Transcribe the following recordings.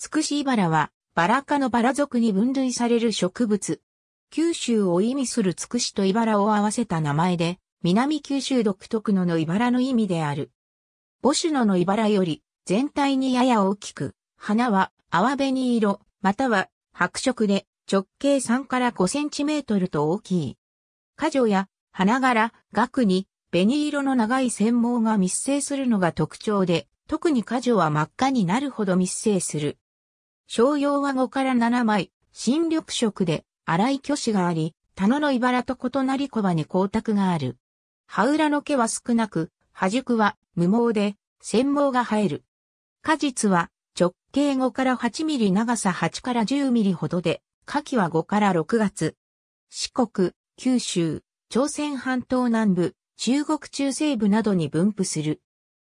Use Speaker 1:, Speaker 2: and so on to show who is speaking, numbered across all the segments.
Speaker 1: つくしいばらは、バラ科のバラ属に分類される植物。九州を意味するつくしといばらを合わせた名前で、南九州独特ののいばらの意味である。母種ののいばらより、全体にやや大きく、花は泡紅色、または白色で直径3から5センチメートルと大きい。花女や花柄、額に紅色の長い繊毛が密生するのが特徴で、特に花女は真っ赤になるほど密生する。商用は5から7枚、新緑色で、荒い巨子があり、田野の茨と異なり小葉に光沢がある。葉裏の毛は少なく、葉軸は無毛で、繊毛が生える。果実は直径5から8ミリ長さ8から10ミリほどで、夏季は5から6月。四国、九州、朝鮮半島南部、中国中西部などに分布する。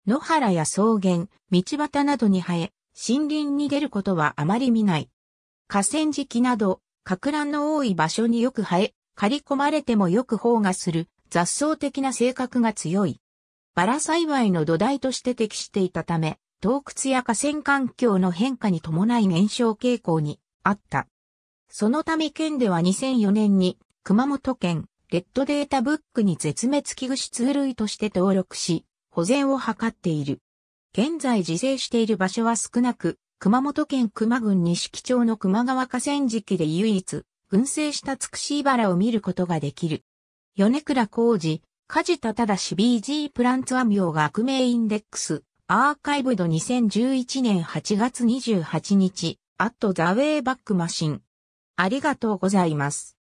Speaker 1: 野原や草原、道端などに生え、森林に出ることはあまり見ない。河川敷など、格乱の多い場所によく生え、刈り込まれてもよく放がする雑草的な性格が強い。バラ栽培の土台として適していたため、洞窟や河川環境の変化に伴い減少傾向にあった。そのため県では2004年に熊本県レッドデータブックに絶滅危惧種類として登録し、保全を図っている。現在自生している場所は少なく、熊本県熊郡木町の熊川河川敷で唯一、群生したつくしバラを見ることができる。米倉浩二、梶田忠 BG プランツアミオ学名インデックス、アーカイブド2011年8月28日、アットザウェイバックマシン。ありがとうございます。